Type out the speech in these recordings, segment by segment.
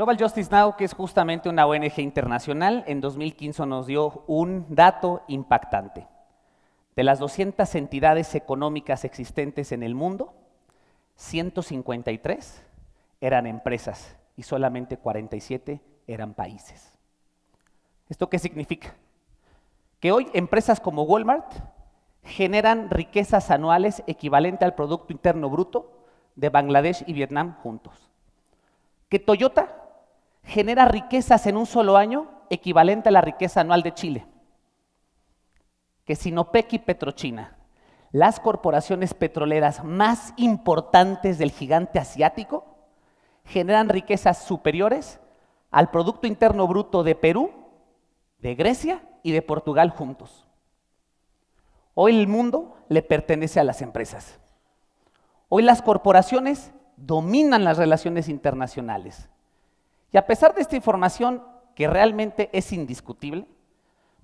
Global Justice Now, que es justamente una ONG internacional, en 2015 nos dio un dato impactante. De las 200 entidades económicas existentes en el mundo, 153 eran empresas y solamente 47 eran países. ¿Esto qué significa? Que hoy empresas como Walmart generan riquezas anuales equivalente al Producto Interno Bruto de Bangladesh y Vietnam juntos. Que Toyota genera riquezas en un solo año equivalente a la riqueza anual de Chile, que Sinopec y Petrochina, las corporaciones petroleras más importantes del gigante asiático, generan riquezas superiores al Producto Interno Bruto de Perú, de Grecia y de Portugal juntos. Hoy el mundo le pertenece a las empresas. Hoy las corporaciones dominan las relaciones internacionales. Y a pesar de esta información, que realmente es indiscutible,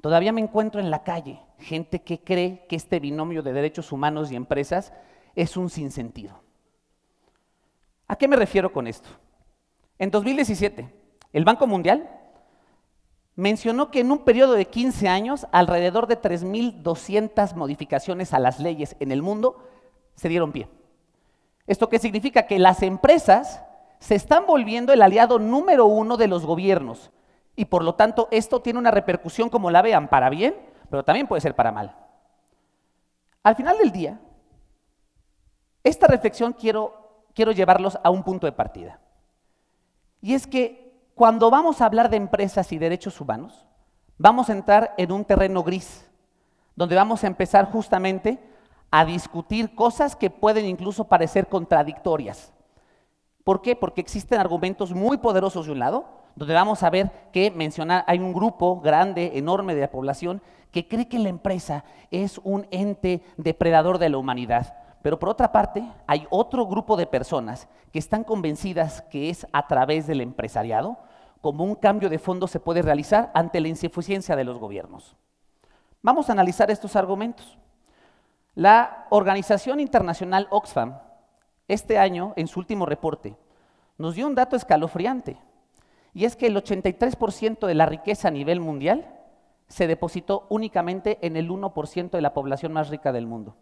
todavía me encuentro en la calle gente que cree que este binomio de derechos humanos y empresas es un sinsentido. ¿A qué me refiero con esto? En 2017, el Banco Mundial mencionó que en un periodo de 15 años, alrededor de 3.200 modificaciones a las leyes en el mundo se dieron pie. ¿Esto qué significa? Que las empresas se están volviendo el aliado número uno de los gobiernos. Y por lo tanto, esto tiene una repercusión, como la vean, para bien, pero también puede ser para mal. Al final del día, esta reflexión quiero, llevarlos a un punto de partida. Y es que cuando vamos a hablar de empresas y derechos humanos, vamos a entrar en un terreno gris, donde vamos a empezar justamente a discutir cosas que pueden incluso parecer contradictorias. ¿Por qué? Porque existen argumentos muy poderosos de un lado, donde vamos a ver que mencionar, hay un grupo grande, enorme de la población que cree que la empresa es un ente depredador de la humanidad. Pero por otra parte, hay otro grupo de personas que están convencidas que es a través del empresariado como un cambio de fondo se puede realizar ante la insuficiencia de los gobiernos. Vamos a analizar estos argumentos. La organización internacional Oxfam este año, en su último reporte, nos dio un dato escalofriante, y es que el 83% de la riqueza a nivel mundial se depositó únicamente en el 1% de la población más rica del mundo.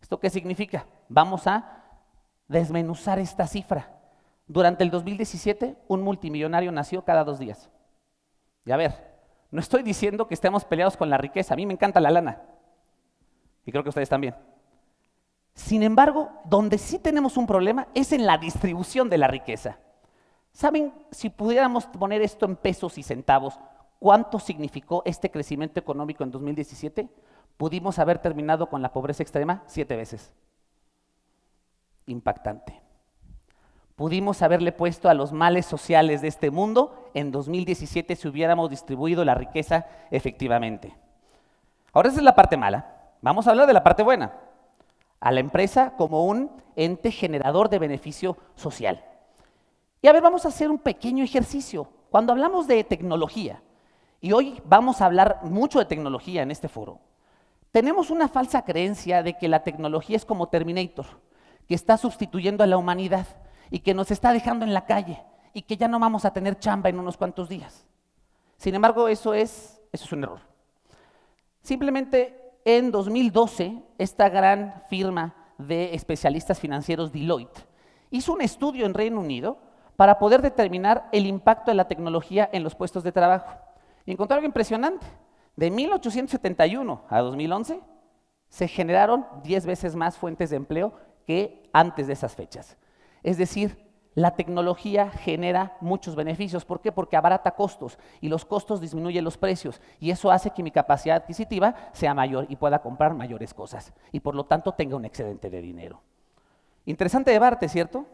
¿Esto qué significa? Vamos a desmenuzar esta cifra. Durante el 2017, un multimillonario nació cada dos días. Y a ver, no estoy diciendo que estemos peleados con la riqueza, a mí me encanta la lana. Y creo que ustedes también. Sin embargo, donde sí tenemos un problema es en la distribución de la riqueza. ¿Saben si pudiéramos poner esto en pesos y centavos? ¿Cuánto significó este crecimiento económico en 2017? Pudimos haber terminado con la pobreza extrema siete veces. Impactante. Pudimos haberle puesto a los males sociales de este mundo en 2017 si hubiéramos distribuido la riqueza efectivamente. Ahora esa es la parte mala. Vamos a hablar de la parte buena a la empresa como un ente generador de beneficio social. Y a ver, vamos a hacer un pequeño ejercicio. Cuando hablamos de tecnología, y hoy vamos a hablar mucho de tecnología en este foro, tenemos una falsa creencia de que la tecnología es como Terminator, que está sustituyendo a la humanidad y que nos está dejando en la calle y que ya no vamos a tener chamba en unos cuantos días. Sin embargo, eso es, eso es un error. Simplemente en 2012, esta gran firma de especialistas financieros Deloitte hizo un estudio en Reino Unido para poder determinar el impacto de la tecnología en los puestos de trabajo. Y encontró algo impresionante. De 1871 a 2011 se generaron 10 veces más fuentes de empleo que antes de esas fechas. Es decir, la tecnología genera muchos beneficios. ¿Por qué? Porque abarata costos y los costos disminuyen los precios y eso hace que mi capacidad adquisitiva sea mayor y pueda comprar mayores cosas y por lo tanto tenga un excedente de dinero. Interesante debate, ¿cierto?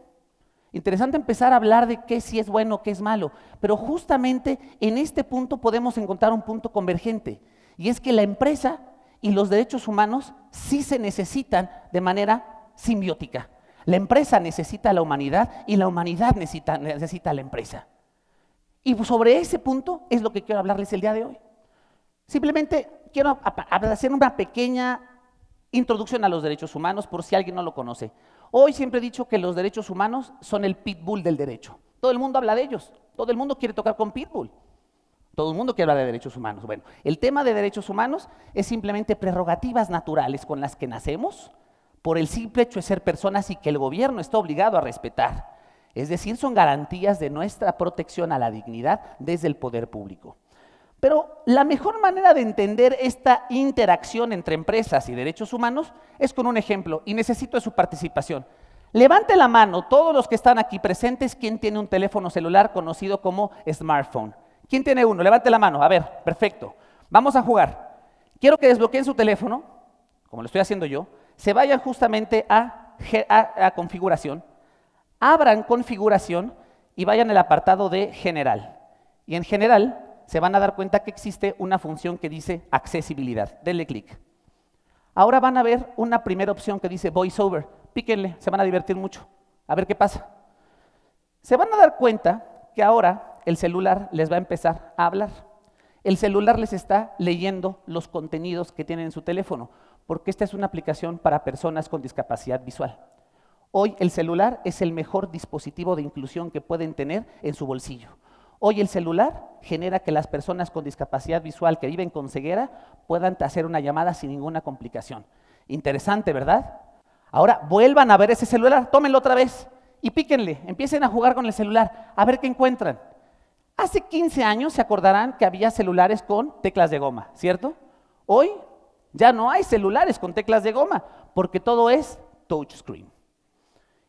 Interesante empezar a hablar de qué sí es bueno, qué es malo, pero justamente en este punto podemos encontrar un punto convergente y es que la empresa y los derechos humanos sí se necesitan de manera simbiótica. La empresa necesita a la humanidad y la humanidad necesita, a la empresa. Y sobre ese punto es lo que quiero hablarles el día de hoy. Simplemente quiero hacer una pequeña introducción a los derechos humanos por si alguien no lo conoce. Hoy siempre he dicho que los derechos humanos son el pitbull del derecho. Todo el mundo habla de ellos, todo el mundo quiere tocar con pitbull. Todo el mundo quiere hablar de derechos humanos. Bueno, el tema de derechos humanos es simplemente prerrogativas naturales con las que nacemos por el simple hecho de ser personas y que el gobierno está obligado a respetar. Es decir, son garantías de nuestra protección a la dignidad desde el poder público. Pero la mejor manera de entender esta interacción entre empresas y derechos humanos es con un ejemplo, y necesito su participación. Levante la mano todos los que están aquí presentes, ¿quién tiene un teléfono celular conocido como smartphone? ¿Quién tiene uno? Levante la mano, a ver, perfecto. Vamos a jugar. Quiero que desbloqueen su teléfono, como lo estoy haciendo yo, se vayan justamente a, configuración, abran configuración y vayan al apartado de general. Y en general se van a dar cuenta que existe una función que dice accesibilidad. Denle clic. Ahora van a ver una primera opción que dice voiceover. Píquenle, se van a divertir mucho. A ver qué pasa. Se van a dar cuenta que ahora el celular les va a empezar a hablar. El celular les está leyendo los contenidos que tienen en su teléfono porque esta es una aplicación para personas con discapacidad visual. Hoy el celular es el mejor dispositivo de inclusión que pueden tener en su bolsillo. Hoy el celular genera que las personas con discapacidad visual que viven con ceguera puedan hacer una llamada sin ninguna complicación. Interesante, ¿verdad? Ahora vuelvan a ver ese celular, tómenlo otra vez y píquenle, empiecen a jugar con el celular, a ver qué encuentran. Hace 15 años se acordarán que había celulares con teclas de goma, ¿cierto? Hoy ya no hay celulares con teclas de goma, porque todo es touchscreen.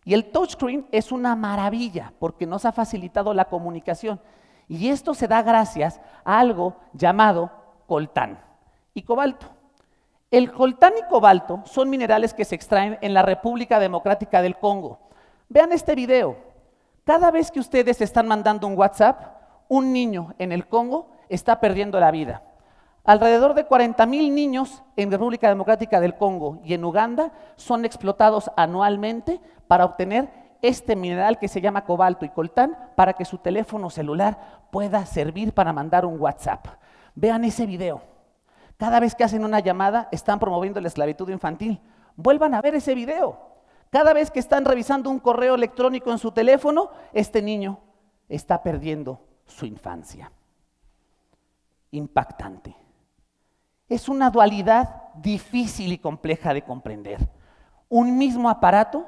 Y el touchscreen es una maravilla, porque nos ha facilitado la comunicación. Y esto se da gracias a algo llamado coltán y cobalto. El coltán y cobalto son minerales que se extraen en la República Democrática del Congo. Vean este video. Cada vez que ustedes están mandando un WhatsApp, un niño en el Congo está perdiendo la vida. Alrededor de 40.000 niños en República Democrática del Congo y en Uganda son explotados anualmente para obtener este mineral que se llama cobalto y coltán para que su teléfono celular pueda servir para mandar un WhatsApp. Vean ese video. Cada vez que hacen una llamada están promoviendo la esclavitud infantil. Vuelvan a ver ese video. Cada vez que están revisando un correo electrónico en su teléfono, este niño está perdiendo su infancia. Impactante. Es una dualidad difícil y compleja de comprender. Un mismo aparato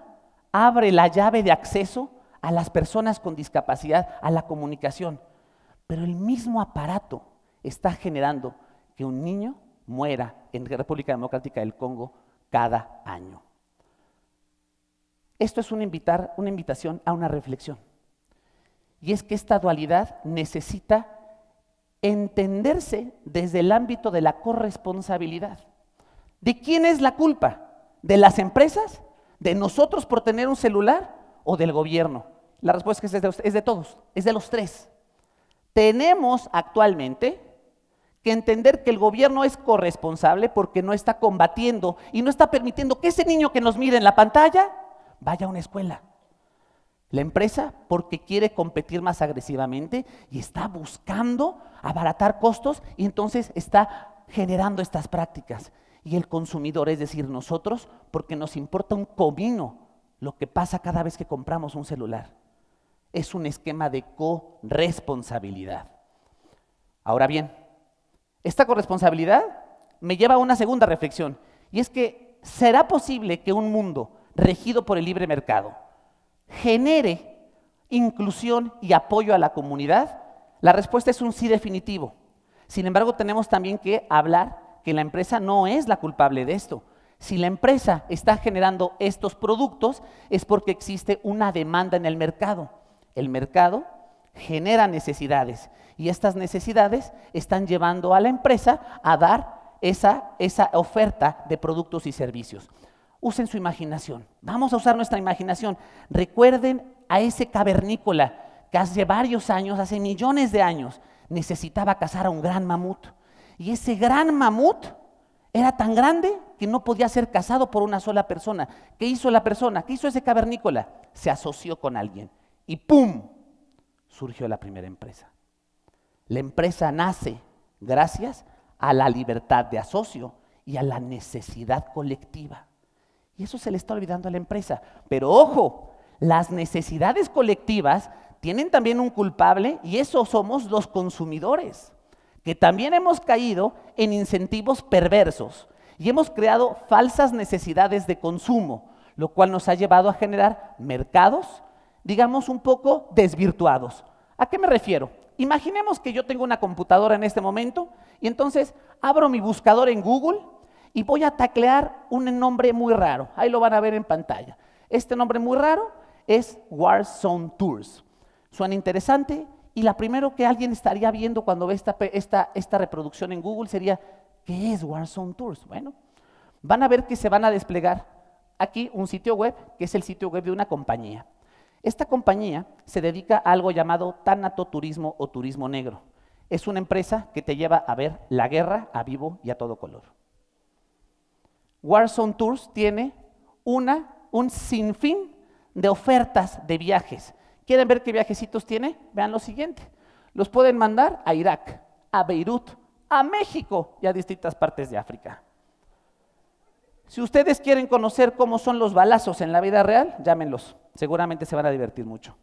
abre la llave de acceso a las personas con discapacidad a la comunicación, pero el mismo aparato está generando que un niño muera en República Democrática del Congo cada año. Esto es una invitación a una reflexión. Y es que esta dualidad necesita entenderse desde el ámbito de la corresponsabilidad. ¿De quién es la culpa? ¿De las empresas? ¿De nosotros por tener un celular? ¿O del gobierno? La respuesta es, es, de, de todos, es de los tres. Tenemos actualmente que entender que el gobierno es corresponsable porque no está combatiendo y no está permitiendo que ese niño que nos mire en la pantalla vaya a una escuela. La empresa porque quiere competir más agresivamente y está buscando abaratar costos y entonces está generando estas prácticas. Y el consumidor, es decir, nosotros, porque nos importa un comino lo que pasa cada vez que compramos un celular. Es un esquema de corresponsabilidad. Ahora bien, esta corresponsabilidad me lleva a una segunda reflexión, y es que ¿será posible que un mundo regido por el libre mercado, genere inclusión y apoyo a la comunidad? La respuesta es un sí definitivo. Sin embargo, tenemos también que hablar que la empresa no es la culpable de esto. Si la empresa está generando estos productos es porque existe una demanda en el mercado. El mercado genera necesidades y estas necesidades están llevando a la empresa a dar esa, esa oferta de productos y servicios. Usen su imaginación. Vamos a usar nuestra imaginación. Recuerden a ese cavernícola que hace varios años, hace millones de años, necesitaba cazar a un gran mamut. Y ese gran mamut era tan grande que no podía ser cazado por una sola persona. ¿Qué hizo la persona? ¿Qué hizo ese cavernícola? Se asoció con alguien. Y ¡pum! Surgió la primera empresa. La empresa nace gracias a la libertad de asocio y a la necesidad colectiva. Y eso se le está olvidando a la empresa. Pero ojo, las necesidades colectivas tienen también un culpable y eso somos los consumidores, que también hemos caído en incentivos perversos y hemos creado falsas necesidades de consumo, lo cual nos ha llevado a generar mercados, digamos, un poco desvirtuados. ¿A qué me refiero? Imaginemos que yo tengo una computadora en este momento y entonces abro mi buscador en Google y voy a taclear un nombre muy raro. Ahí lo van a ver en pantalla. Este nombre muy raro es Warzone Tours. Suena interesante y la primero que alguien estaría viendo cuando ve esta, esta, esta reproducción en Google sería, ¿qué es Warzone Tours? Bueno, van a ver que se van a desplegar aquí un sitio web, que es el sitio web de una compañía. Esta compañía se dedica a algo llamado Tanato Turismo o turismo negro. Es una empresa que te lleva a ver la guerra a vivo y a todo color. Warzone Tours tiene una, un sinfín de ofertas de viajes. ¿Quieren ver qué viajecitos tiene? Vean lo siguiente. Los pueden mandar a Irak, a Beirut, a México y a distintas partes de África. Si ustedes quieren conocer cómo son los balazos en la vida real, llámenlos. Seguramente se van a divertir mucho.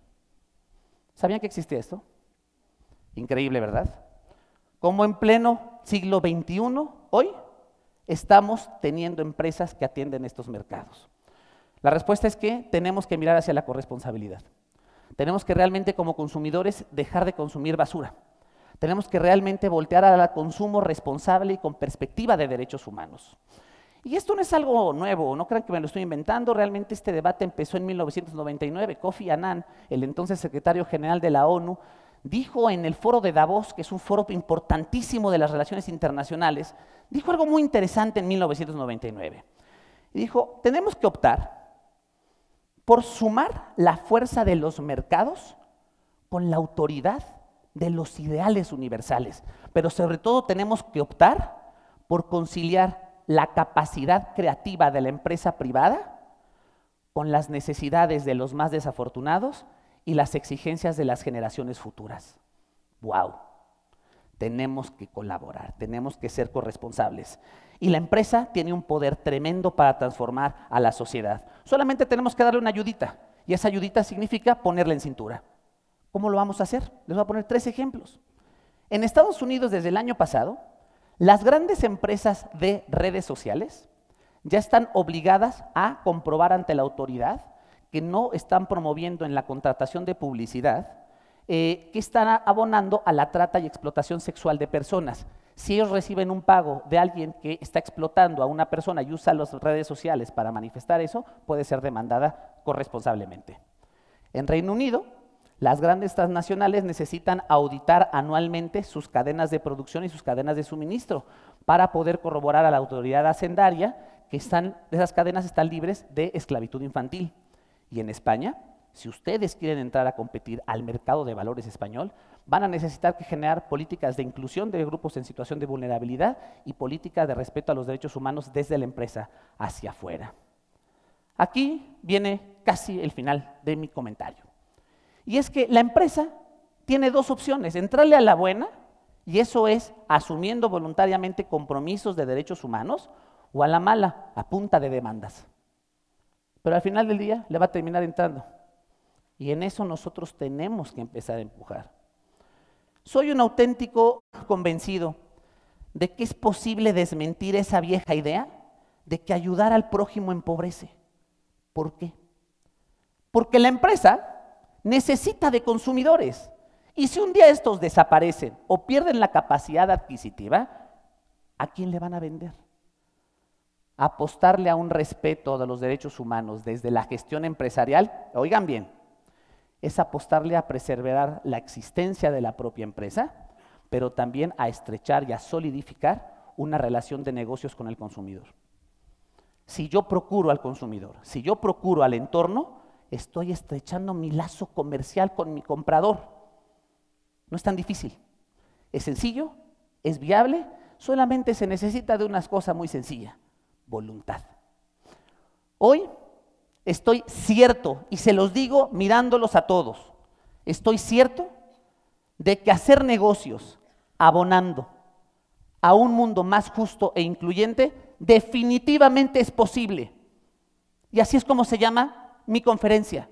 ¿Sabían que existía esto? Increíble, ¿verdad? Como en pleno siglo XXI, hoy estamos teniendo empresas que atienden estos mercados? La respuesta es que tenemos que mirar hacia la corresponsabilidad. Tenemos que realmente como consumidores dejar de consumir basura. Tenemos que realmente voltear al consumo responsable y con perspectiva de derechos humanos. Y esto no es algo nuevo, no crean que me lo estoy inventando, realmente este debate empezó en 1999. Kofi Annan, el entonces secretario general de la ONU, dijo en el foro de Davos, que es un foro importantísimo de las relaciones internacionales, dijo algo muy interesante en 1999. Dijo, tenemos que optar por sumar la fuerza de los mercados con la autoridad de los ideales universales, pero sobre todo tenemos que optar por conciliar la capacidad creativa de la empresa privada con las necesidades de los más desafortunados y las exigencias de las generaciones futuras. ¡Wow! Tenemos que colaborar, tenemos que ser corresponsables. Y la empresa tiene un poder tremendo para transformar a la sociedad. Solamente tenemos que darle una ayudita. Y esa ayudita significa ponerla en cintura. ¿Cómo lo vamos a hacer? Les voy a poner tres ejemplos. En Estados Unidos, desde el año pasado, las grandes empresas de redes sociales ya están obligadas a comprobar ante la autoridad que no están promoviendo en la contratación de publicidad, eh, que están abonando a la trata y explotación sexual de personas. Si ellos reciben un pago de alguien que está explotando a una persona y usa las redes sociales para manifestar eso, puede ser demandada corresponsablemente. En Reino Unido, las grandes transnacionales necesitan auditar anualmente sus cadenas de producción y sus cadenas de suministro para poder corroborar a la autoridad hacendaria que están, esas cadenas están libres de esclavitud infantil. Y en España, si ustedes quieren entrar a competir al mercado de valores español, van a necesitar que generar políticas de inclusión de grupos en situación de vulnerabilidad y políticas de respeto a los derechos humanos desde la empresa hacia afuera. Aquí viene casi el final de mi comentario. Y es que la empresa tiene dos opciones, entrarle a la buena, y eso es asumiendo voluntariamente compromisos de derechos humanos, o a la mala, a punta de demandas. Pero al final del día le va a terminar entrando. Y en eso nosotros tenemos que empezar a empujar. Soy un auténtico convencido de que es posible desmentir esa vieja idea de que ayudar al prójimo empobrece. ¿Por qué? Porque la empresa necesita de consumidores. Y si un día estos desaparecen o pierden la capacidad adquisitiva, ¿a quién le van a vender? apostarle a un respeto de los derechos humanos desde la gestión empresarial, oigan bien, es apostarle a preservar la existencia de la propia empresa, pero también a estrechar y a solidificar una relación de negocios con el consumidor. Si yo procuro al consumidor, si yo procuro al entorno, estoy estrechando mi lazo comercial con mi comprador. No es tan difícil. Es sencillo, es viable, solamente se necesita de unas cosas muy sencillas voluntad. Hoy estoy cierto, y se los digo mirándolos a todos, estoy cierto de que hacer negocios abonando a un mundo más justo e incluyente definitivamente es posible. Y así es como se llama mi conferencia.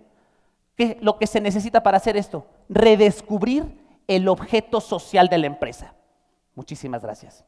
Que lo que se necesita para hacer esto, redescubrir el objeto social de la empresa. Muchísimas gracias.